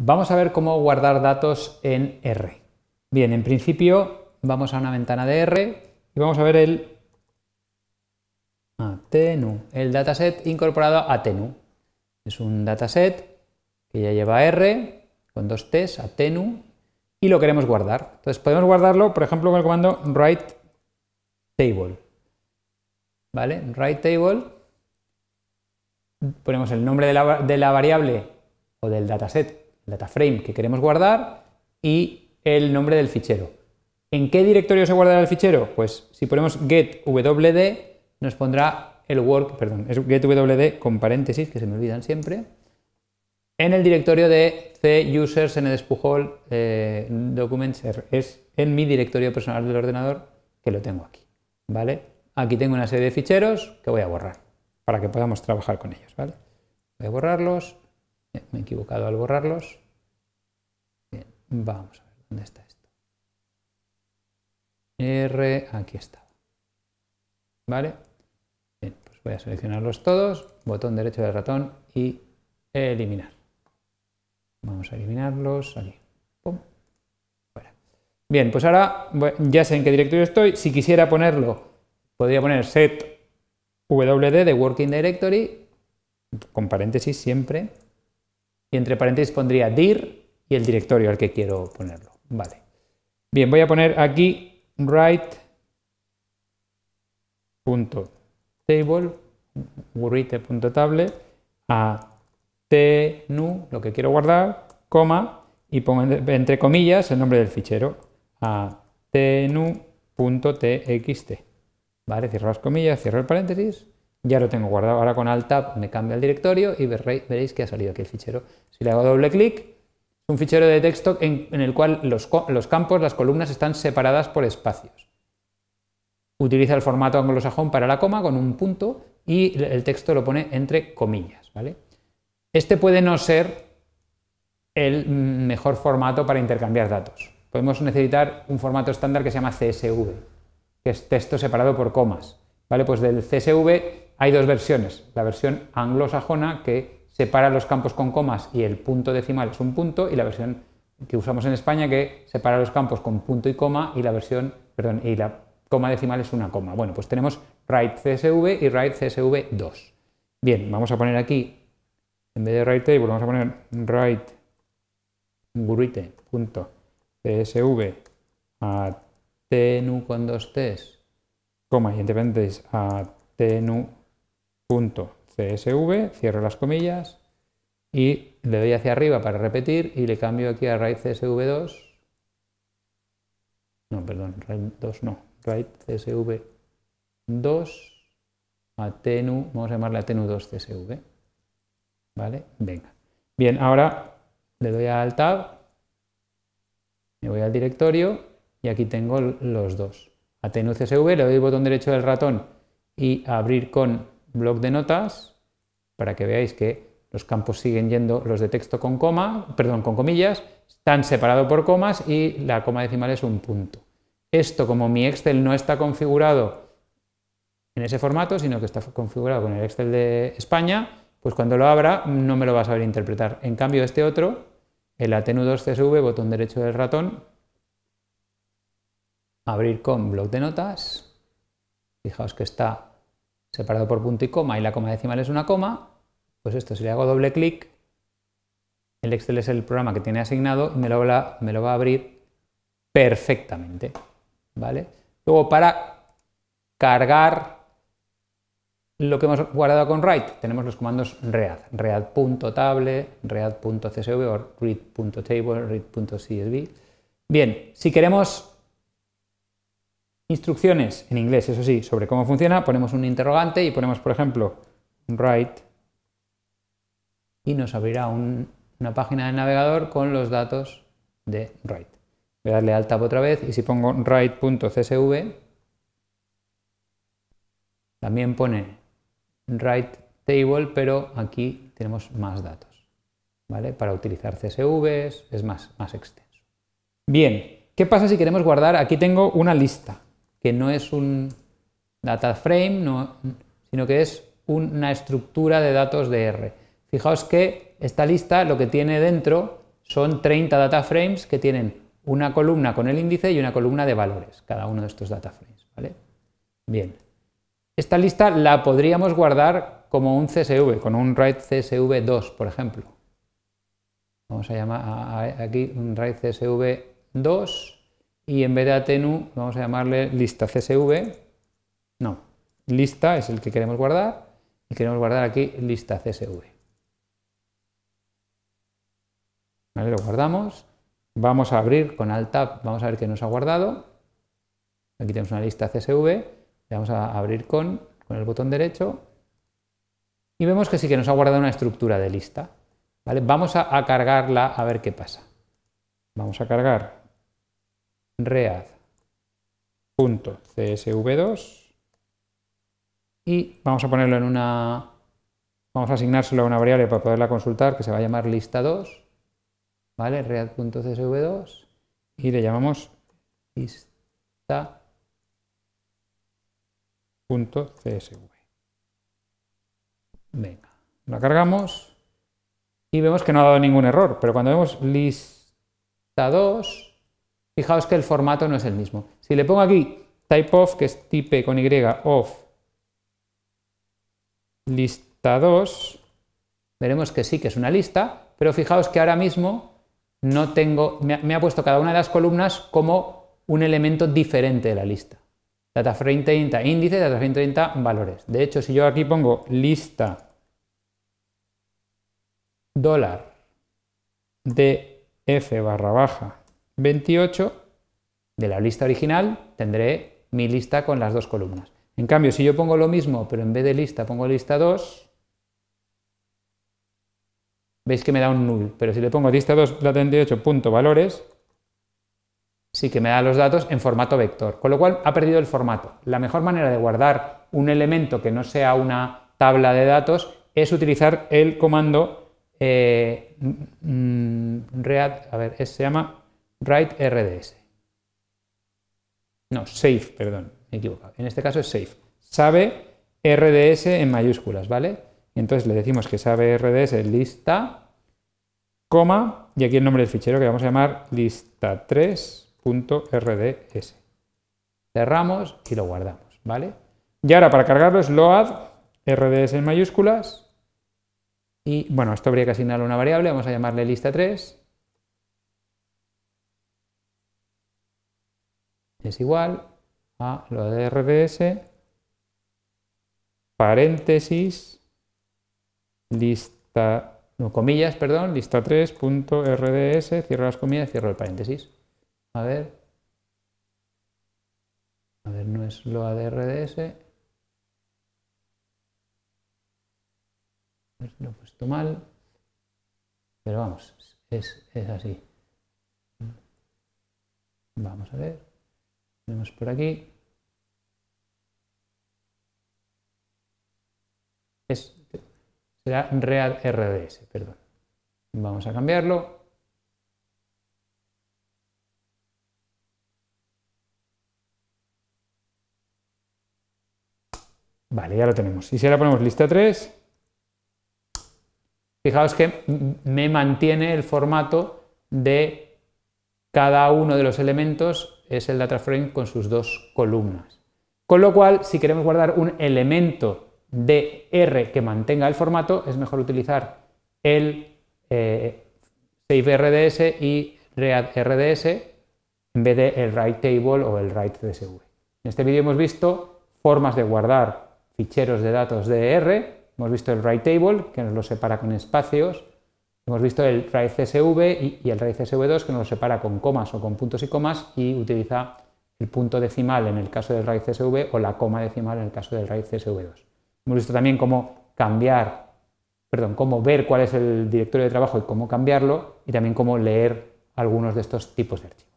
Vamos a ver cómo guardar datos en R. Bien, en principio vamos a una ventana de R y vamos a ver el Atenu, el dataset incorporado a Atenu. Es un dataset que ya lleva R con dos T's, Atenu, y lo queremos guardar. Entonces podemos guardarlo, por ejemplo, con el comando write table. ¿Vale? Write table. Ponemos el nombre de la, de la variable o del dataset data frame que queremos guardar y el nombre del fichero. ¿En qué directorio se guardará el fichero? Pues si ponemos getwd nos pondrá el work, perdón, es getwd con paréntesis que se me olvidan siempre, en el directorio de cusers en el eh, documents er, es en mi directorio personal del ordenador que lo tengo aquí, ¿vale? Aquí tengo una serie de ficheros que voy a borrar para que podamos trabajar con ellos, ¿vale? Voy a borrarlos, me he equivocado al borrarlos, Vamos a ver dónde está esto. R, aquí está. ¿Vale? Bien, pues voy a seleccionarlos todos, botón derecho del ratón y eliminar. Vamos a eliminarlos Bien, pues ahora ya sé en qué directorio estoy. Si quisiera ponerlo, podría poner set wd de working directory, con paréntesis siempre, y entre paréntesis pondría dir y el directorio al que quiero ponerlo. Vale. Bien, voy a poner aquí write.table, write.table, a tnu, lo que quiero guardar, coma, y pongo entre comillas el nombre del fichero, a tnu.txt. Vale, cierro las comillas, cierro el paréntesis, ya lo tengo guardado. Ahora con Alt Tab me cambia el directorio y veréis que ha salido aquí el fichero. Si le hago doble clic, un fichero de texto en, el cual los, los, campos, las columnas están separadas por espacios. Utiliza el formato anglosajón para la coma con un punto y el texto lo pone entre comillas. ¿vale? Este puede no ser el mejor formato para intercambiar datos. Podemos necesitar un formato estándar que se llama CSV, que es texto separado por comas. ¿vale? Pues del CSV hay dos versiones, la versión anglosajona que separa los campos con comas y el punto decimal es un punto, y la versión que usamos en España que separa los campos con punto y coma y la versión, perdón, y la coma decimal es una coma. Bueno, pues tenemos write csv y write csv2. Bien, vamos a poner aquí, en vez de write table, vamos a poner write a tenu con dos t's, coma, y entre a tenu punto CSV, cierro las comillas y le doy hacia arriba para repetir y le cambio aquí a raíz CSV2. No, perdón, raíz 2 no, raíz CSV2 a vamos a llamarle atenu 2 CSV. ¿Vale? Venga. Bien, ahora le doy al tab, me voy al directorio y aquí tengo los dos. atenu CSV le doy el botón derecho del ratón y abrir con blog de notas para que veáis que los campos siguen yendo los de texto con coma, perdón, con comillas, están separados por comas y la coma decimal es un punto. Esto, como mi Excel no está configurado en ese formato, sino que está configurado con el Excel de España, pues cuando lo abra no me lo va a saber interpretar. En cambio, este otro, el atenu 2 csv botón derecho del ratón, abrir con bloc de notas, fijaos que está separado por punto y coma y la coma decimal es una coma, pues esto, si le hago doble clic, el Excel es el programa que tiene asignado y me lo, va, me lo va a abrir perfectamente. ¿vale? Luego, para cargar lo que hemos guardado con write, tenemos los comandos read, read.table, read.csv o read.table, read.csv. Bien, si queremos Instrucciones en inglés, eso sí, sobre cómo funciona. Ponemos un interrogante y ponemos, por ejemplo, write y nos abrirá una página de navegador con los datos de write. Voy a darle al tab otra vez y si pongo write.csv también pone write table, pero aquí tenemos más datos, ¿vale? Para utilizar csv, es más, más extenso. Bien, ¿qué pasa si queremos guardar? Aquí tengo una lista que no es un data frame, sino que es una estructura de datos de R. Fijaos que esta lista lo que tiene dentro son 30 data frames que tienen una columna con el índice y una columna de valores, cada uno de estos data frames. ¿vale? Bien. Esta lista la podríamos guardar como un CSV, con un write CSV2, por ejemplo. Vamos a llamar aquí un write CSV2 y en vez de atenu vamos a llamarle lista csv, no, lista es el que queremos guardar y queremos guardar aquí lista csv. lo guardamos, vamos a abrir con alt tab, vamos a ver qué nos ha guardado. Aquí tenemos una lista csv, le vamos a abrir con, con el botón derecho y vemos que sí que nos ha guardado una estructura de lista. ¿vale? Vamos a cargarla a ver qué pasa. Vamos a cargar read.csv2 y vamos a ponerlo en una, vamos a asignárselo a una variable para poderla consultar que se va a llamar lista2, ¿vale? read.csv2 y le llamamos lista.csv. Venga, la cargamos y vemos que no ha dado ningún error, pero cuando vemos lista2 fijaos que el formato no es el mismo. Si le pongo aquí type of que es type con Y, of lista 2, veremos que sí que es una lista, pero fijaos que ahora mismo no tengo, me ha, puesto cada una de las columnas como un elemento diferente de la lista. DataFrame 30 índice, DataFrame 30 valores. De hecho, si yo aquí pongo lista dólar de f barra baja 28 de la lista original tendré mi lista con las dos columnas. En cambio, si yo pongo lo mismo, pero en vez de lista pongo lista 2, veis que me da un null, pero si le pongo lista 2, la valores, sí que me da los datos en formato vector, con lo cual ha perdido el formato. La mejor manera de guardar un elemento que no sea una tabla de datos es utilizar el comando eh, mm, mm, read, a ver, se llama write RDS. No, safe, perdón, me he equivocado. En este caso es safe. Sabe RDS en mayúsculas, ¿vale? Entonces le decimos que sabe RDS lista, coma, y aquí el nombre del fichero que vamos a llamar lista3.rds. Cerramos y lo guardamos, ¿vale? Y ahora para cargarlo es load RDS en mayúsculas. Y bueno, esto habría que asignarle una variable, vamos a llamarle lista3. es igual a lo de RDS, paréntesis, lista, no, comillas, perdón, lista 3.rds, cierro las comillas, cierro el paréntesis. A ver. A ver, no es lo de RDS. lo he puesto mal, pero vamos, es, es así. Vamos a ver. Tenemos por aquí. Es, será Real RDS, perdón. Vamos a cambiarlo. Vale, ya lo tenemos. Y si ahora ponemos lista 3, fijaos que me mantiene el formato de cada uno de los elementos es el data frame con sus dos columnas. Con lo cual, si queremos guardar un elemento de R que mantenga el formato, es mejor utilizar el eh, saveRds y read RDS en vez de el write table o el write En este vídeo hemos visto formas de guardar ficheros de datos de R, hemos visto el writeTable table que nos lo separa con espacios, Hemos visto el raíz CSV y, el raíz CSV2 que nos lo separa con comas o con puntos y comas y utiliza el punto decimal en el caso del raíz CSV o la coma decimal en el caso del raíz CSV2. Hemos visto también cómo cambiar, perdón, cómo ver cuál es el directorio de trabajo y cómo cambiarlo y también cómo leer algunos de estos tipos de archivos.